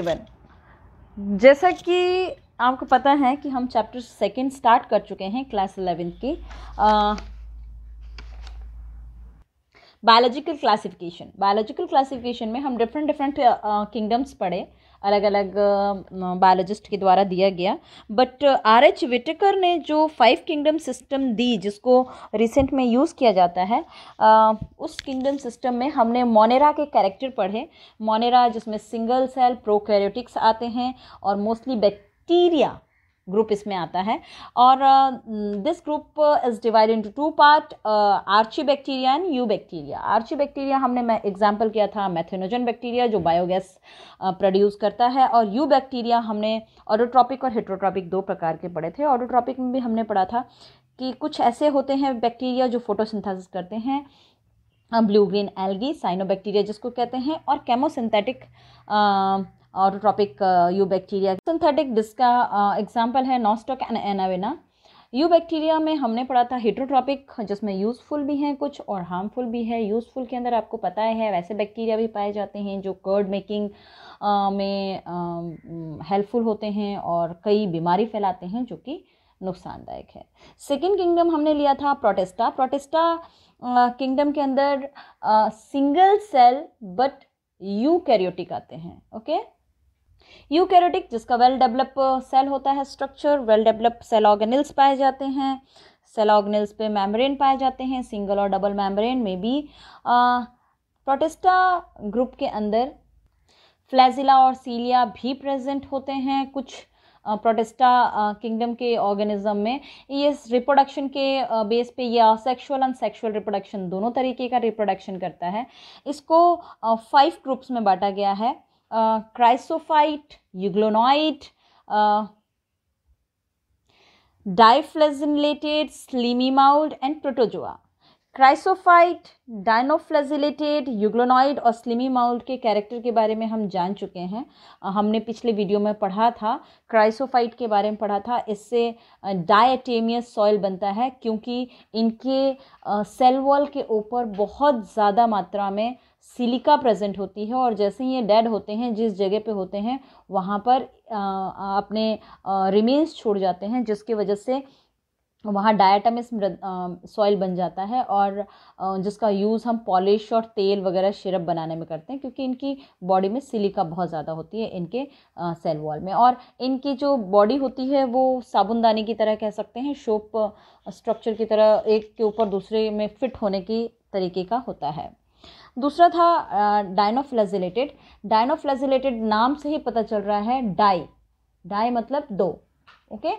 Seven जैसा कि आपको पता है कि हम चैप्टर सेकंड स्टार्ट कर चुके हैं क्लास इलेवेंथ की बायोलॉजिकल क्लासिफिकेशन बायोलॉजिकल क्लासिफिकेशन में हम डिफरेंट डिफरेंट किंगडम्स पढ़े अलग अलग बायोलॉजिस्ट के द्वारा दिया गया बट आर एच विटेकर ने जो फाइव किंगडम सिस्टम दी जिसको रिसेंट में यूज़ किया जाता है आ, उस किंगडम सिस्टम में हमने मोनेरा के कैरेक्टर पढ़े मोनेरा जिसमें सिंगल सेल प्रोकैरियोटिक्स आते हैं और मोस्टली बैक्टीरिया ग्रुप इसमें आता है और this group is divide into two part archaebacteria and eubacteria archaebacteria हमने मैं एग्जाम्पल किया था मैथेनोजन बैक्टीरिया जो बायोगैस प्रोड्यूस करता है और यू बैक्टीरिया हमने ऑडोट्रॉपिक और हेट्रोट्रॉपिक दो प्रकार के पढ़े थे ऑडोट्रॉपिक में भी हमने पढ़ा था कि कुछ ऐसे होते हैं बैक्टीरिया जो फोटोसिंथेसिस करते हैं ब्लू ग्रीन एल्गी साइनोबैक्टीरिया जिसको कहते हैं और chemosynthetic autotrophic eubacteria synthetic का एग्जाम्पल uh, है नॉस्टोक एंड एनावेना यू बैक्टीरिया में हमने पढ़ा था हिट्रोट्रॉपिक जिसमें यूज़फुल भी हैं कुछ और हार्मफुल भी है यूज़फुल के अंदर आपको पता है वैसे बैक्टीरिया भी पाए जाते हैं जो कर्ड मेकिंग uh, में हेल्पफुल um, होते हैं और कई बीमारी फैलाते हैं जो कि नुकसानदायक है सेकेंड किंगडम हमने लिया था प्रोटेस्टा प्रोटेस्टा किंगडम के अंदर सिंगल सेल बट कैरियोटिक आते हैं ओके यूकैरियोटिक जिसका वेल डेवलप सेल होता है structure well develop cell organelles पाए जाते हैं सेल ऑर्गेनिल्स पे मेम्ब्रेन पाए जाते हैं सिंगल और डबल मेम्ब्रेन में भी प्रोटेस्टा ग्रुप के अंदर फ्लैजिला और सीलिया भी प्रेजेंट होते हैं कुछ प्रोटेस्टा किंगडम के ऑर्गेनिज्म में ये रिप्रोडक्शन के बेस पे ये सेक्शुअल एंड सेक्शुअल रिप्रोडक्शन दोनों तरीके का रिप्रोडक्शन करता है इसको फाइव ग्रुप्स में बांटा गया है chrysophyte euglenoid diflagellated slimy mould and protozoa chrysophyte dinoflagellated euglenoid और स्लिमी माउल्ड के कैरेक्टर के बारे में हम जान चुके हैं uh, हमने पिछले वीडियो में पढ़ा था क्राइसोफाइट के बारे में पढ़ा था इससे डायटेमियस uh, सॉइल बनता है क्योंकि इनके सेल uh, वॉल के ऊपर बहुत ज़्यादा मात्रा में सिलिका प्रेजेंट होती है और जैसे ही ये डेड होते हैं जिस जगह पे होते हैं वहाँ पर आ, अपने रिमेन्स छोड़ जाते हैं जिसकी वजह से वहाँ डायटामिस सॉइल बन जाता है और जिसका यूज़ हम पॉलिश और तेल वगैरह शिरप बनाने में करते हैं क्योंकि इनकी बॉडी में सिलिका बहुत ज़्यादा होती है इनके सेल वॉल में और इनकी जो बॉडी होती है वो साबुनदानी की तरह कह सकते हैं शोप स्ट्रक्चर की तरह एक के ऊपर दूसरे में फिट होने की तरीके का होता है दूसरा था डायनोफ्लाजिलेटेड डायनोफ्लेजिलेटेड नाम से ही पता चल रहा है डाई डाई मतलब दो ओके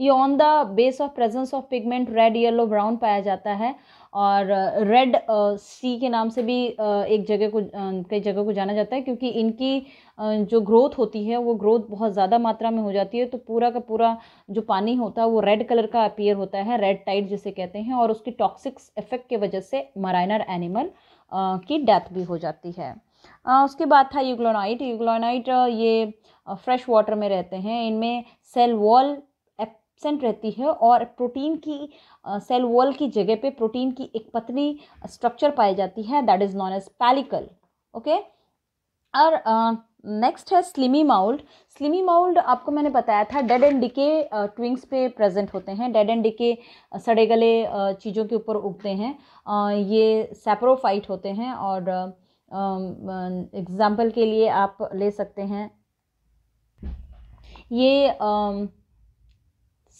ये on the base of presence of pigment red yellow brown पाया जाता है और रेड सी के नाम से भी एक जगह को कई जगह को जाना जाता है क्योंकि इनकी जो ग्रोथ होती है वो ग्रोथ बहुत ज़्यादा मात्रा में हो जाती है तो पूरा का पूरा जो पानी होता है वो रेड कलर का अपीयर होता है रेड टाइड जिसे कहते हैं और उसकी टॉक्सिक्स इफेक्ट की वजह से मराइनर एनिमल की डेथ भी हो जाती है उसके बाद था यूग्लोनाइट यूग्लोनाइट ये फ्रेश वाटर में रहते हैं इनमें सेल वॉल एबसेंट रहती है और प्रोटीन की सेल वॉल की जगह पे प्रोटीन की एक पतली स्ट्रक्चर पाई जाती है that is known as pellicle okay और नेक्स्ट है स्लिमी माउल्ड स्लिमी माउल्ड आपको मैंने बताया था डेड एंड डिके ट्विंग्स पे प्रेजेंट होते हैं डेड एंड डिके सड़े गले चीज़ों के ऊपर उगते हैं ये सेप्रोफाइट होते हैं और एग्ज़ाम्पल के लिए आप ले सकते हैं ये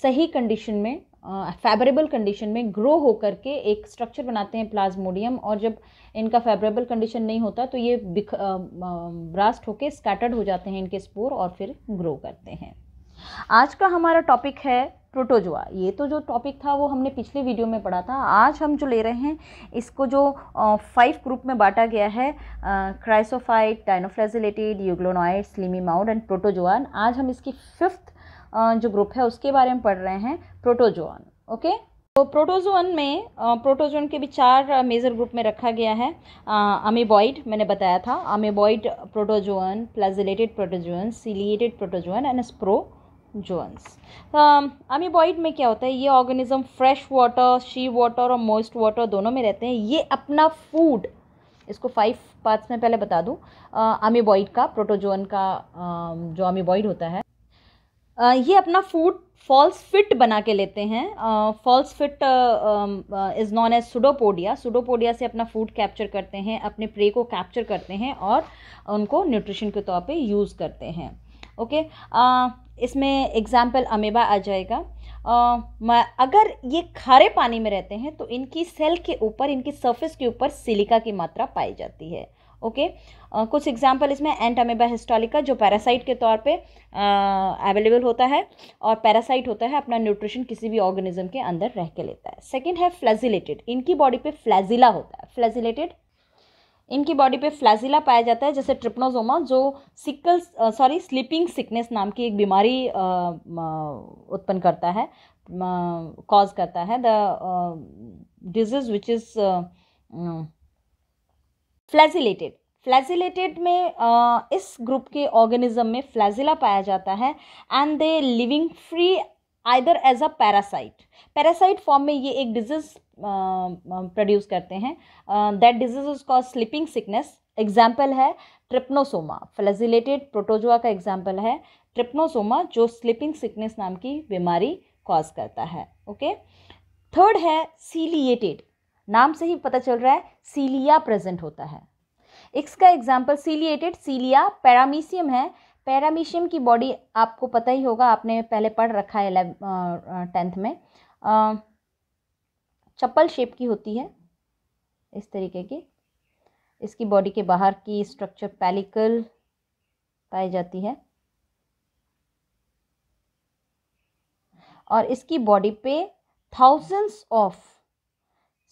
सही कंडीशन में फेवरेबल कंडीशन में ग्रो होकर के एक स्ट्रक्चर बनाते हैं प्लाज्मोडियम और जब इनका फेवरेबल कंडीशन नहीं होता तो ये बिख ब्रास्ट होकर स्कैटर्ड हो जाते हैं इनके स्पोर और फिर ग्रो करते हैं आज का हमारा टॉपिक है प्रोटोजोआ ये तो जो टॉपिक था वो हमने पिछले वीडियो में पढ़ा था आज हम जो ले रहे हैं इसको जो फाइव ग्रुप में बांटा गया है chrysophyte dinoflagellated euglenoid slimy mould and protozoan आज हम इसकी फिफ्थ जो ग्रुप है उसके बारे में पढ़ रहे हैं प्रोटोजोन ओके तो प्रोटोजोन में प्रोटोजोन के भी चार मेजर ग्रुप में रखा गया है अमीबॉइड मैंने बताया था amoeboid protozoan flagellated protozoan ciliated protozoan and sporozoans amoeboid में क्या होता है ये organism fresh water sea water और मोइस्ट वाटर दोनों में रहते हैं ये अपना फूड इसको फाइव पार्ट्स में पहले बता दूँ अमीबॉइड का प्रोटोजोन का जो अमीबॉइड होता है ये अपना फूड फॉल्स फिट बना के लेते हैं false feet is known as pseudopodia pseudopodia से अपना फूड कैप्चर करते हैं अपने प्रे को कैप्चर करते हैं और उनको न्यूट्रिशन के तौर पे यूज़ करते हैं ओके okay? uh, इसमें एग्ज़ाम्पल अमेबा आ जाएगा uh, अगर ये खारे पानी में रहते हैं तो इनकी सेल के ऊपर इनकी सरफेस के ऊपर सिलिका की मात्रा पाई जाती है ओके okay? कुछ एग्जाम्पल इसमें एंटामेबा हिस्टोलिका जो पैरासाइट के तौर पे अवेलेबल होता है और पैरासाइट होता है अपना न्यूट्रिशन किसी भी ऑर्गेनिज्म के अंदर रह के लेता है सेकेंड है फ्लैजिलेटेड इनकी बॉडी पे फ्लैजिला होता है फ्लैजिलेटेड इनकी बॉडी पे फ्लैजिला पाया जाता है जैसे ट्रिप्नोजोमा जो सिकल सॉरी स्लीपिंग सिकनेस नाम की एक बीमारी उत्पन्न करता है कॉज करता है the disease which is flagellated flagellated में इस ग्रुप के ऑर्गेनिज्म में फ्लैजिला पाया जाता है and they living free either as a parasite parasite form में ये एक डिजीज प्रोड्यूस करते हैं that disease is cause sleeping sickness example है ट्रिप्नोसोमा फ्लैजिलेटेड प्रोटोजोआ का एग्जाम्पल है ट्रिप्नोसोमा जो स्लीपिंग सिकनेस नाम की बीमारी कॉज करता है ओके थर्ड है सीलिएटेड नाम से ही पता चल रहा है सीलिया प्रेजेंट होता है इसका एग्जाम्पल सीलिएटेड सीलिया पैरामीशियम है पैरामीशियम की बॉडी आपको पता ही होगा आपने पहले पढ़ रखा है टेंथ में चप्पल शेप की होती है इस तरीके की इसकी बॉडी के बाहर की स्ट्रक्चर पैलिकल पाई जाती है और इसकी बॉडी पे thousands of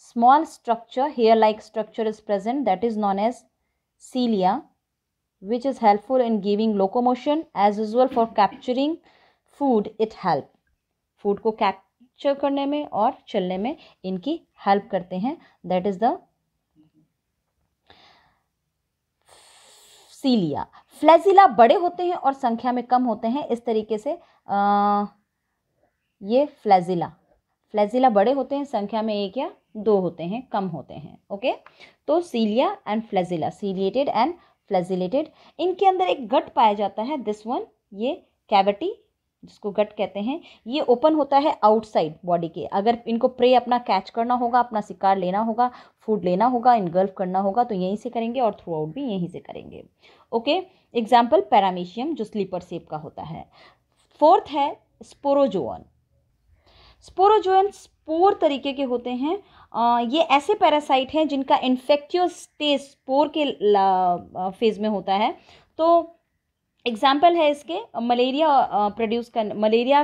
small structure hair like structure is present that is known as cilia which is helpful in giving locomotion as usual for capturing food it help food ko capture karne mein aur chalne mein inki help karte hain that is the cilia flagella bade hote hain aur sankhya mein kam hote hain is tarike se uh, ये flagella flagella बड़े होते हैं संख्या में एक या दो होते हैं कम होते हैं ओके तो cilia and flagella ciliated and flagellated इनके अंदर एक गट पाया जाता है दिस वन ये कैविटी जिसको गट कहते हैं ये ओपन होता है आउटसाइड बॉडी के अगर इनको प्रे अपना कैच करना होगा अपना शिकार लेना होगा फूड लेना होगा इनगल्फ करना होगा तो यहीं से करेंगे और थ्रू आउट भी यहीं से करेंगे ओके एग्जाम्पल पैरामीशियम जो स्लीपर सेप का होता है फोर्थ है स्पोरोजोअन स्पोरोजोन स्पोर तरीके के होते हैं आ, ये ऐसे पैरासाइट हैं जिनका इन्फेक्टियस स्टेज स्पोर के फेज़ में होता है तो एग्जाम्पल है इसके मलेरिया प्रोड्यूस कर मलेरिया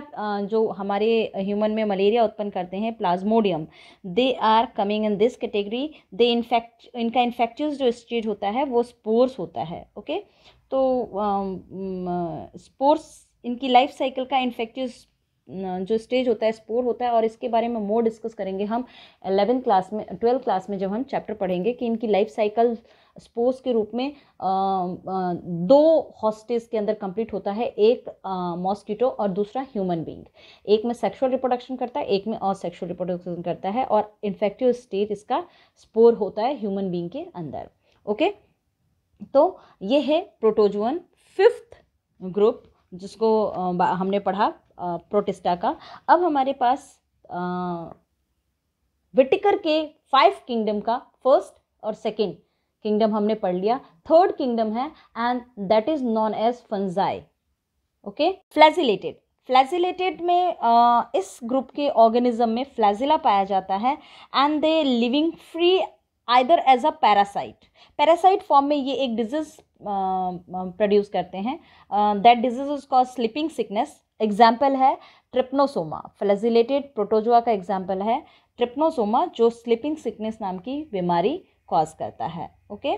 जो हमारे ह्यूमन में मलेरिया उत्पन्न करते हैं Plasmodium they are coming in this category they infect इनका इन्फेक्टियस जो स्टेज होता है वो स्पोर्स होता है ओके तो स्पोर्स इनकी लाइफ साइकिल का इन्फेक्टिव जो स्टेज होता है स्पोर होता है और इसके बारे में मोर डिस्कस करेंगे हम एलेवन क्लास में ट्वेल्थ क्लास में जब हम चैप्टर पढ़ेंगे कि इनकी लाइफ साइकिल स्पोर्स के रूप में आ, आ, दो हॉस्टेज के अंदर कंप्लीट होता है एक मॉस्किटो और दूसरा ह्यूमन बींग एक में सेक्सुअल रिप्रोडक्शन करता है एक में और सेक्सुअल रिप्रोडक्शन करता है और इन्फेक्टिव स्टेज इसका स्पोर होता है ह्यूमन बींग के अंदर ओके तो ये है प्रोटोजुअन फिफ्थ ग्रुप जिसको हमने पढ़ा प्रोटिस्टा का अब हमारे पास विटिकर के फाइव किंगडम का फर्स्ट और सेकेंड किंगडम हमने पढ़ लिया थर्ड किंगडम है and that is known as fungi okay flagellated flagellated में आ, इस ग्रुप के ऑर्गेनिज्म में फ्लैजिला पाया जाता है and they living free either as a parasite parasite form में ये एक डिजीज प्रोड्यूस करते हैं that disease is cause sleeping sickness example है ट्रिप्नोसोमा फ्लेजिलेटेड प्रोटोजोआ का एग्जाम्पल है ट्रिप्नोसोमा जो स्लीपिंग सिकनेस नाम की बीमारी कॉज करता है ओके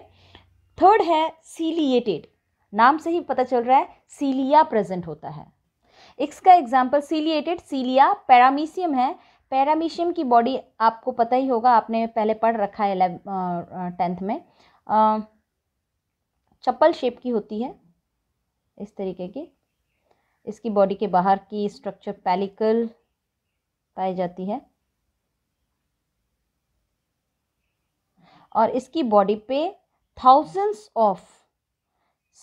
थर्ड है सीलिएटेड नाम से ही पता चल रहा है सीलिया प्रेजेंट होता है इसका एग्जाम्पल सीलिएटेड सीलिया पैरामीसियम है पैरामीशियम की बॉडी आपको पता ही होगा आपने पहले पढ़ रखा है टेंथ में चप्पल शेप की होती है इस तरीके की इसकी बॉडी के बाहर की स्ट्रक्चर पैलिकल पाई जाती है और इसकी बॉडी पे thousands of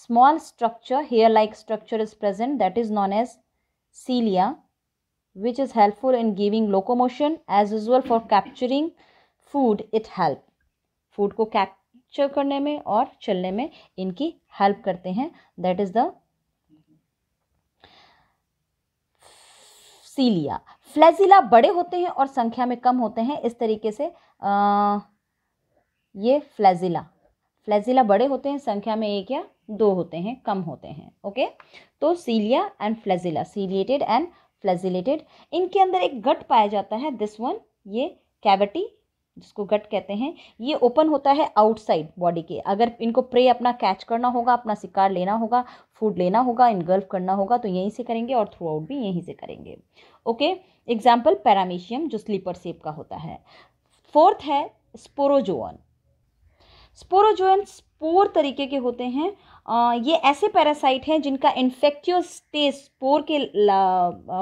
small structure hair like structure is present that is known as cilia which is helpful in giving locomotion as usual for capturing food it help food को capture करने में और चलने में इनकी help करते हैं that is the cilia flagella बड़े होते हैं और संख्या में कम होते हैं इस तरीके से आ, ये फ्लैजिला फ्लैजिला बड़े होते हैं संख्या में एक या दो होते हैं कम होते हैं ओके तो cilia and flagella ciliated and flagellated इनके अंदर एक गट पाया जाता है दिस वन ये कैविटी जिसको गट कहते हैं ये ओपन होता है आउटसाइड बॉडी के अगर इनको प्रे अपना कैच करना होगा अपना शिकार लेना होगा फूड लेना होगा इनगल्फ करना होगा तो यहीं से करेंगे और थ्रू आउट भी यहीं से करेंगे ओके एग्जाम्पल पैरामीशियम जो स्लीपर सेप का होता है फोर्थ है स्पोरोजोअन स्पोरोजोअन स्पोर तरीके के होते हैं ये ऐसे पैरासाइट हैं जिनका इन्फेक्टियस स्टेज स्पोर के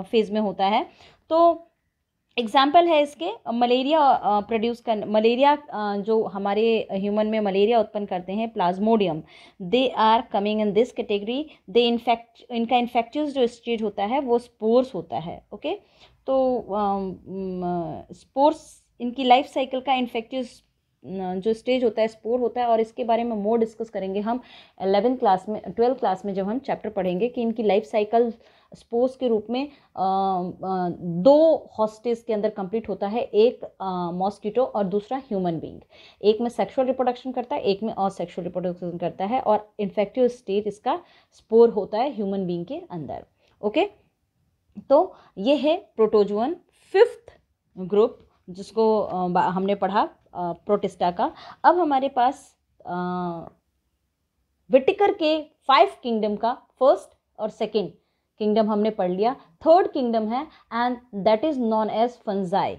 फेज़ में होता है तो एग्ज़ाम्पल है इसके मलेरिया प्रोड्यूस कर मलेरिया जो हमारे ह्यूमन में मलेरिया उत्पन्न करते हैं Plasmodium they are coming in this category they infect इनका इन्फेक्टियस जो स्टेज होता है वो स्पोर्स होता है ओके तो स्पोर्स इनकी लाइफ साइकिल का इन्फेक्टिव जो स्टेज होता है स्पोर होता है और इसके बारे में मोर डिस्कस करेंगे हम एलेवेंथ क्लास में ट्वेल्थ क्लास में जब हम चैप्टर पढ़ेंगे कि इनकी लाइफ साइकिल स्पोर्स के रूप में आ, आ, दो हॉस्टेज के अंदर कंप्लीट होता है एक मॉस्किटो और दूसरा ह्यूमन बींग एक में सेक्सुअल रिप्रोडक्शन करता है एक में और सेक्सुअल रिप्रोडक्शन करता है और इन्फेक्टिव स्टेज इसका स्पोर होता है ह्यूमन बींग के अंदर ओके तो ये है प्रोटोजुअन फिफ्थ ग्रुप जिसको हमने पढ़ा प्रोटिस्टा का अब हमारे पास विटिकर के फाइव किंगडम का फर्स्ट और सेकंड किंगडम हमने पढ़ लिया थर्ड किंगडम है and that is known as fungi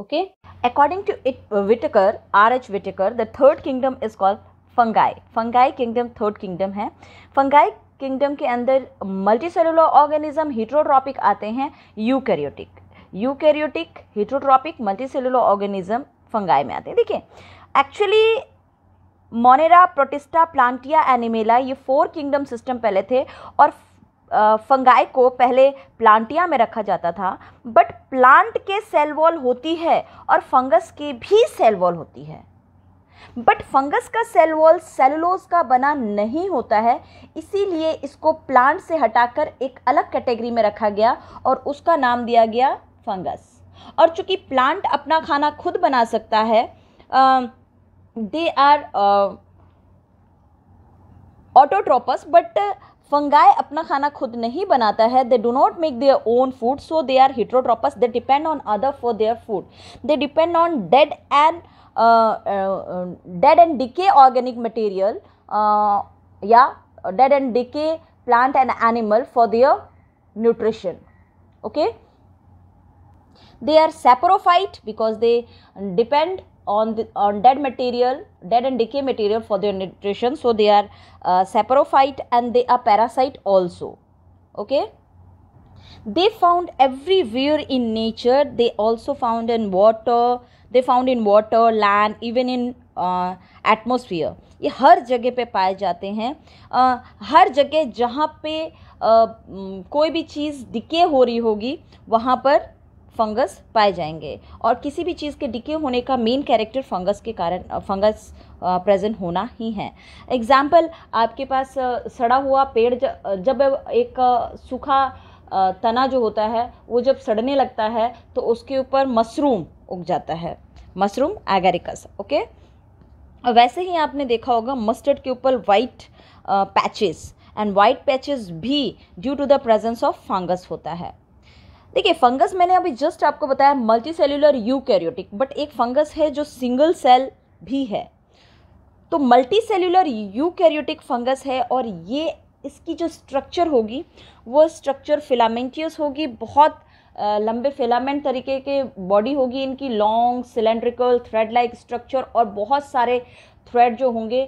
okay according to it Whittaker R H Whittaker the third kingdom is called fungi fungi kingdom third kingdom है fungi kingdom के अंदर multicellular organism heterotrophic आते हैं eukaryotic eukaryotic heterotrophic multicellular organism fungi में आते हैं देखिए actually Monera Protista Plantae Animalia ये फोर किंगडम सिस्टम पहले थे और फंगाई को पहले प्लांटिया में रखा जाता था बट प्लांट के सेल वॉल होती है और फंगस के भी सेल वॉल होती है बट फंगस का सेल वॉल सेलुलोज का बना नहीं होता है इसीलिए इसको प्लांट से हटाकर एक अलग कैटेगरी में रखा गया और उसका नाम दिया गया फंगस और चूंकि प्लांट अपना खाना खुद बना सकता है they are autotrophs but fungi अपना खाना खुद नहीं बनाता है they do not make their own food so they are heterotrophs they depend on other for their food they depend on dead and dead and decay organic material या dead and decay plant and animal for their nutrition okay They are saprophyte because they depend on the, on dead material, dead and decay material for their nutrition. So they are uh, saprophyte and they are parasite also. Okay. They found everywhere in nature. They also found in water. They found in water, land, even in atmosphere ये हर जगह पे पाए जाते हैं uh, हर जगह जहाँ पे uh, कोई भी चीज़ डिके हो रही होगी वहाँ पर फंगस पाए जाएंगे और किसी भी चीज़ के डिके होने का मेन कैरेक्टर फंगस के कारण फंगस प्रेजेंट होना ही है एग्जाम्पल आपके पास सड़ा हुआ पेड़ जब एक सूखा तना जो होता है वो जब सड़ने लगता है तो उसके ऊपर मशरूम उग जाता है मशरूम एगेरिकस ओके वैसे ही आपने देखा होगा मस्टर्ड के ऊपर white patches and white patches भी due to the presence of fungus होता है देखिए फंगस मैंने अभी जस्ट आपको बताया मल्टी सेल्यूलर कैरियोटिक बट एक फंगस है जो सिंगल सेल भी है तो मल्टी यू कैरियोटिक फंगस है और ये इसकी जो स्ट्रक्चर होगी वो स्ट्रक्चर फिलामेंटियस होगी बहुत लंबे फिलामेंट तरीके के बॉडी होगी इनकी long cylindrical thread like structure और बहुत सारे थ्रेड जो होंगे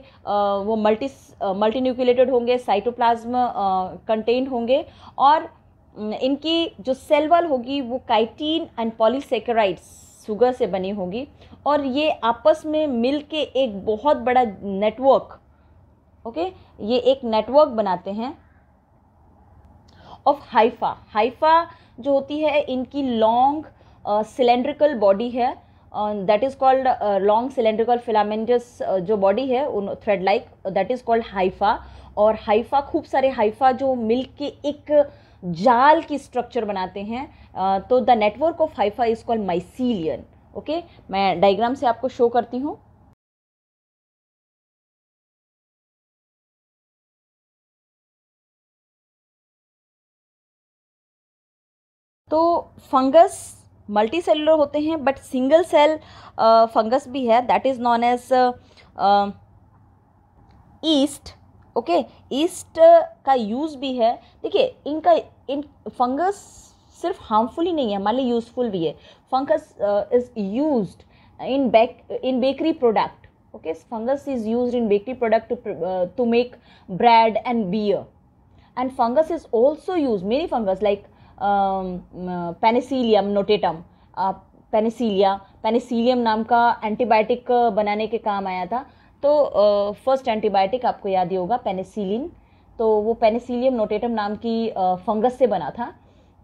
वो मल्टी मल्टी न्यूक्लिएटेड होंगे साइटोप्लाज्म कंटेन्ड होंगे और इनकी जो सेल वॉल होगी वो काइटीन एंड पॉलीसेकेराइड्स शुगर से बनी होगी और ये आपस में मिल के एक बहुत बड़ा नेटवर्क ओके ये एक नेटवर्क बनाते हैं ऑफ हाइफा हाइफा जो होती है इनकी लॉन्ग सिलेंड्रिकल बॉडी है that is called long cylindrical filamentous जो बॉडी है उन thread like that is called hypha और हाइफा खूब सारे हाइफा जो मिल्क के एक uh, जाल की स्ट्रक्चर बनाते हैं तो the network of hypha is called mycelium okay मैं डायग्राम से आपको शो करती हूँ तो फंगस मल्टी सेलुलर होते हैं बट सिंगल सेल फंगस भी है that is known as yeast okay yeast का यूज़ भी है देखिए इनका इन फंगस सिर्फ हार्मफुल ही नहीं है हमारे लिए यूज़फुल भी है fungus is use in bake in bakery product okay fungus is use in bakery product to make bread and beer and fungus is also use मेरी fungus like penicillium notatum penicillia penicillium नाम का antibiotic बनाने के काम आया था तो first antibiotic आपको याद ही होगा पेनिसिलिन तो वो पेनिसिलियम नोटेटम नाम की फंगस से बना था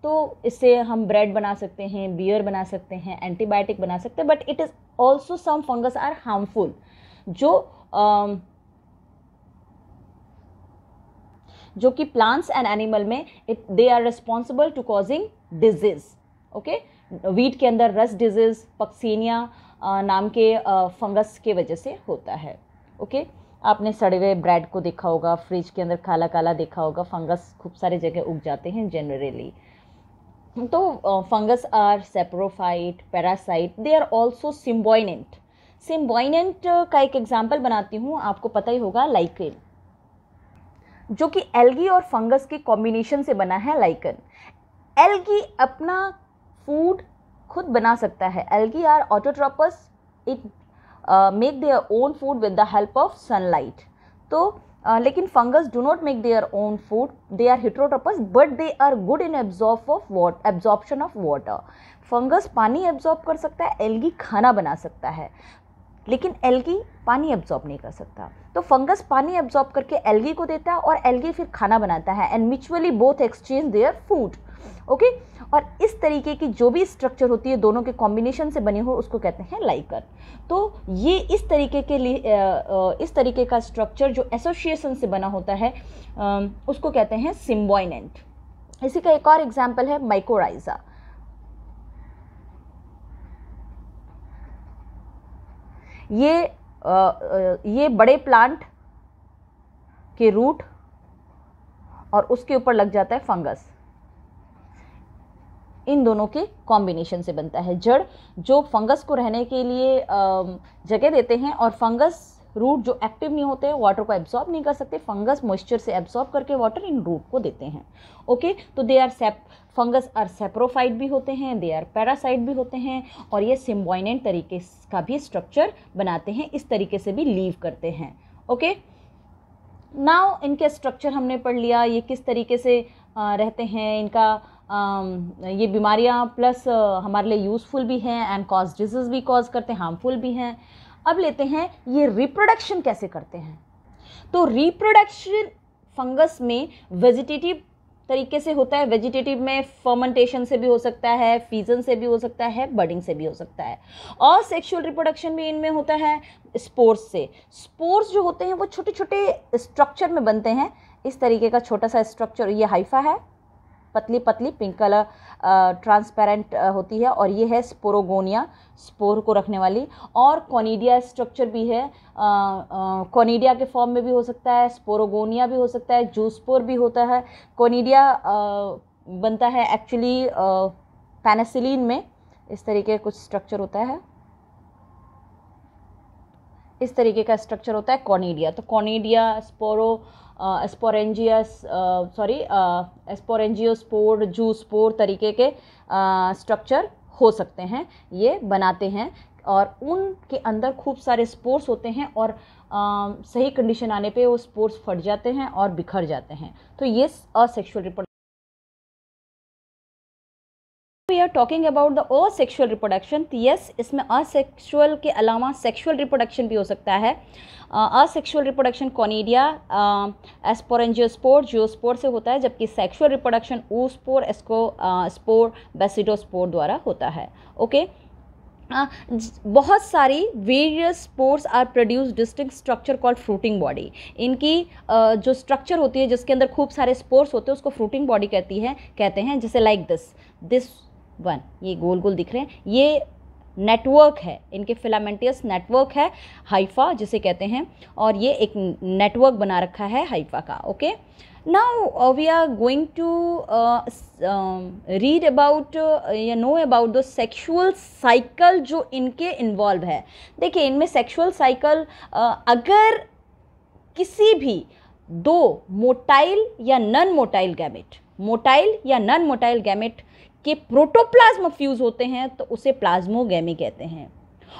तो इससे हम ब्रेड बना सकते हैं बियर बना सकते हैं एंटीबायोटिक बना सकते हैं but it is also some fungus are harmful जो uh, जो कि प्लांट्स एंड एनिमल में it they are responsible to causing disease okay wheat के अंदर रस डिजीज पक्सीनिया नाम के फंगस के वजह से होता है ओके आपने सड़े हुए ब्रेड को देखा होगा फ्रिज के अंदर काला काला देखा होगा फंगस खूब सारे जगह उग जाते हैं जनरली तो fungus are saprophyte parasite they are also symbiont symbiont का एक एग्जाम्पल बनाती हूँ आपको पता ही होगा लाइकन जो कि एल्गी और फंगस के कॉम्बिनेशन से बना है लाइकन एल्गी अपना फूड खुद बना सकता है algae are autotrophs it make their own food with the help of sunlight तो uh, लेकिन fungus do not make their own food they are heterotrophs but they are good in absorb of what absorption of water fungus पानी absorb कर सकता है algae खाना बना सकता है लेकिन एलगी पानी एब्जॉर्ब नहीं कर सकता तो फंगस पानी एब्जॉर्ब करके एलगी को देता है और एलगी फिर खाना बनाता है and mutually both exchange their food okay और इस तरीके की जो भी स्ट्रक्चर होती है दोनों के कॉम्बिनेशन से बनी हो उसको कहते हैं लाइकर तो ये इस तरीके के लिए इस तरीके का स्ट्रक्चर जो एसोसिएशन से बना होता है उसको कहते हैं सिम्बॉइनेंट इसी का एक और एग्जाम्पल है माइकोराइजा ये ये बड़े प्लांट के रूट और उसके ऊपर लग जाता है फंगस इन दोनों के कॉम्बिनेशन से बनता है जड़ जो फंगस को रहने के लिए जगह देते हैं और फंगस रूट जो एक्टिव नहीं होते वाटर को एब्जॉर्ब नहीं कर सकते फंगस मॉइस्चर से एब्जॉर्ब करके वाटर इन रूट को देते हैं ओके तो they are sap fungus are saprophyte भी होते हैं दे आर पैरासाइट भी होते हैं और ये सिम्बॉइनेंट तरीके का भी स्ट्रक्चर बनाते हैं इस तरीके से भी लीव करते हैं ओके नाउ इनके स्ट्रक्चर हमने पढ़ लिया ये किस तरीके से रहते हैं इनका ये बीमारियाँ प्लस हमारे लिए यूज़फुल भी हैं एंड कॉज डिजीज़ भी कॉज करते हैं हार्मफुल भी हैं अब लेते हैं ये रिप्रोडक्शन कैसे करते हैं तो रिप्रोडक्शन फंगस में वेजिटेटिव तरीके से होता है वेजिटेटिव में फर्मेंटेशन से भी हो सकता है फीजन से भी हो सकता है बडिंग से भी हो सकता है और सेक्सुअल रिप्रोडक्शन भी इनमें होता है स्पोर्स से स्पोर्स जो होते हैं वो छोटे छोटे स्ट्रक्चर में बनते हैं इस तरीके का छोटा सा स्ट्रक्चर ये हाइफा है पतली पतली पिंक कलर ट्रांसपेरेंट होती है और ये है स्पोरोगोनिया स्पोर को रखने वाली और कॉनीडिया स्ट्रक्चर भी है कॉनीडिया के फॉर्म में भी हो सकता है स्पोरोगोनिया भी हो सकता है जूसपोर भी होता है कॉनीडिया बनता है एक्चुअली पेनेसिलिन में इस तरीके कुछ स्ट्रक्चर होता है इस तरीके का स्ट्रक्चर होता है कॉनीडिया तो कॉनीडिया स्पोरो एस्पोरेंजियस सॉरी एस्पोरेंजियोस्पोर जू स्पोर तरीके के स्ट्रक्चर हो सकते हैं ये बनाते हैं और उनके अंदर खूब सारे स्पोर्स होते हैं और आ, सही कंडीशन आने पे वो स्पोर्स फट जाते हैं और बिखर जाते हैं तो ये asexual report are talking about the uh sexual reproduction yes इसमें असेक्शुअल के अलावा सेक्शुअल रिप्रोडक्शन भी हो सकता है असेक्शुअल रिप्रोडक्शन कॉनीडिया एस्पोरेंजियोस्पोर जियोस्पोर से होता है जबकि sexual reproduction oospore ascospore basidiospore द्वारा होता है ओके uh, बहुत सारी various spores are produce distinct structure called fruiting body इनकी uh, जो स्ट्रक्चर होती है जिसके अंदर खूब सारे स्पोर्स होते हैं उसको फ्रूटिंग बॉडी कहती है कहते हैं जैसे लाइक दिस दिस वन ये गोल गोल दिख रहे हैं ये नेटवर्क है इनके फिलामेंटियस नेटवर्क है हाइफा जिसे कहते हैं और ये एक नेटवर्क बना रखा है हाइफा का okay now we are going to read about या know about the sexual cycle जो इनके इन्वॉल्व है देखिए इनमें सेक्शुअल साइकिल अगर किसी भी दो मोटाइल या नन मोटाइल गैमेट मोटाइल या नन मोटाइल गैमेट के प्रोटोप्लाज्म फ्यूज़ होते हैं तो उसे प्लाज्मोगेमी कहते हैं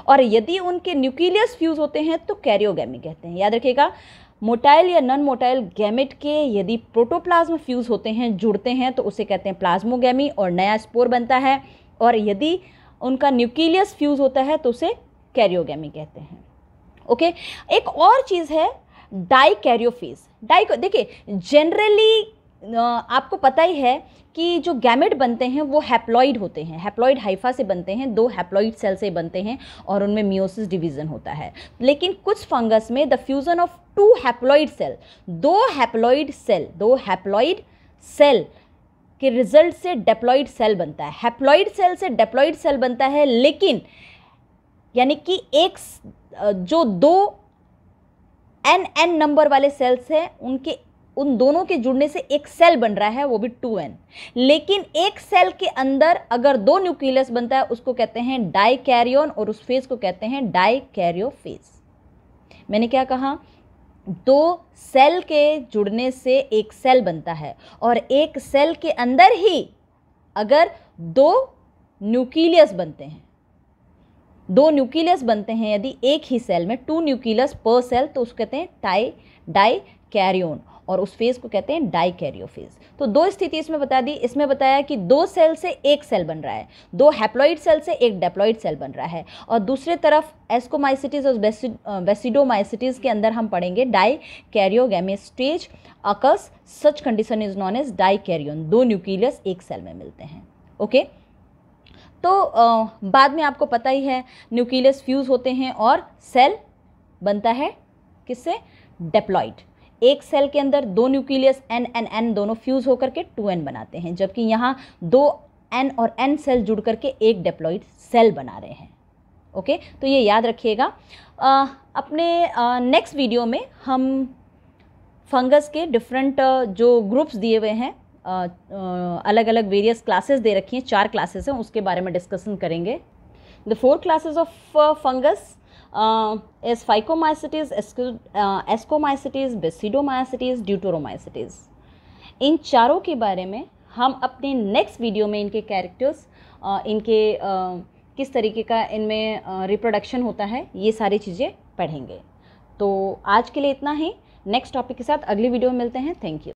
और यदि उनके न्यूक्लियस फ्यूज़ होते हैं तो कैरियोगेमी कहते हैं याद रखिएगा मोटाइल या नॉन मोटाइल गैमेट के यदि प्रोटोप्लाज्म फ्यूज़ होते हैं जुड़ते हैं तो उसे कहते हैं प्लाज्मोगेमी और नया स्पोर बनता है और यदि उनका न्यूक्लियस फ्यूज़ होता है तो उसे कैरियोगेमी कहते हैं ओके एक और चीज़ है डाई कैरियोफेज डाई देखिए जनरली आपको पता ही है कि जो गैमेट बनते हैं वो हैप्लॉइड होते हैं हैप्लॉइड हाइफा से बनते हैं दो हैप्लॉइड सेल से बनते हैं और उनमें मियोसिस डिवीज़न होता है लेकिन कुछ फंगस में the fusion of two haploid cell दो हैप्लॉइड सेल दो हैप्लॉइड सेल के रिजल्ट से डेप्लॉइड सेल बनता है हैप्लॉइड सेल से डेप्लॉइड सेल बनता है लेकिन यानी कि एक जो दो एन एन नंबर वाले सेल्स हैं उनके उन दोनों के जुड़ने से एक सेल बन रहा है वो भी टू एन लेकिन एक सेल के अंदर अगर दो न्यूक्लियस बनता है उसको कहते हैं डाई कैरियोन और उस फेज को कहते हैं डाई कैरियो फेज मैंने क्या कहा दो सेल के जुड़ने से एक सेल बनता है और एक सेल के अंदर ही अगर दो न्यूक्लियस बनते हैं दो न्यूक्लियस बनते हैं यदि एक ही सेल में टू न्यूक्लियस पर सेल तो उसको कहते हैं टाई डाई कैरियोन और उस फेज़ को कहते हैं डाइकैरियोफेज तो दो स्थिति इसमें बता दी इसमें बताया कि दो सेल से एक सेल बन रहा है दो हैप्लॉइड सेल से एक डेप्लॉइड सेल बन रहा है और दूसरे तरफ एस्कोमाइसिटीज़ और बेसिडोमाइसिटीज़ के अंदर हम पढ़ेंगे dikaryogamy stage occurs such condition is known as dikaryon दो न्यूक्लियस एक सेल में मिलते हैं ओके तो आ, बाद में आपको पता ही है न्यूक्लियस फ्यूज़ होते हैं और सेल बनता है किससे डेप्लॉइड एक सेल के अंदर दो न्यूक्लियस एन एन एन दोनों फ्यूज़ होकर के टू एन बनाते हैं जबकि यहाँ दो एन और एन सेल जुड़ करके एक डेप्लॉइड सेल बना रहे हैं ओके तो ये याद रखिएगा अपने नेक्स्ट वीडियो में हम फंगस के डिफरेंट जो ग्रुप्स दिए हुए हैं अलग अलग वेरियस क्लासेस दे रखी हैं चार क्लासेस हैं उसके बारे में डिस्कशन करेंगे the four classes of fungus Um, is phycomycetes, ascomycetes, uh, basidomycetes, deuteromycetes. इन चारों के बारे में हम अपने नेक्स्ट वीडियो में इनके कैरेक्टर्स uh, इनके uh, किस तरीके का इनमें रिप्रोडक्शन होता है ये सारी चीज़ें पढ़ेंगे तो आज के लिए इतना ही नेक्स्ट टॉपिक के साथ अगली वीडियो में मिलते हैं थैंक यू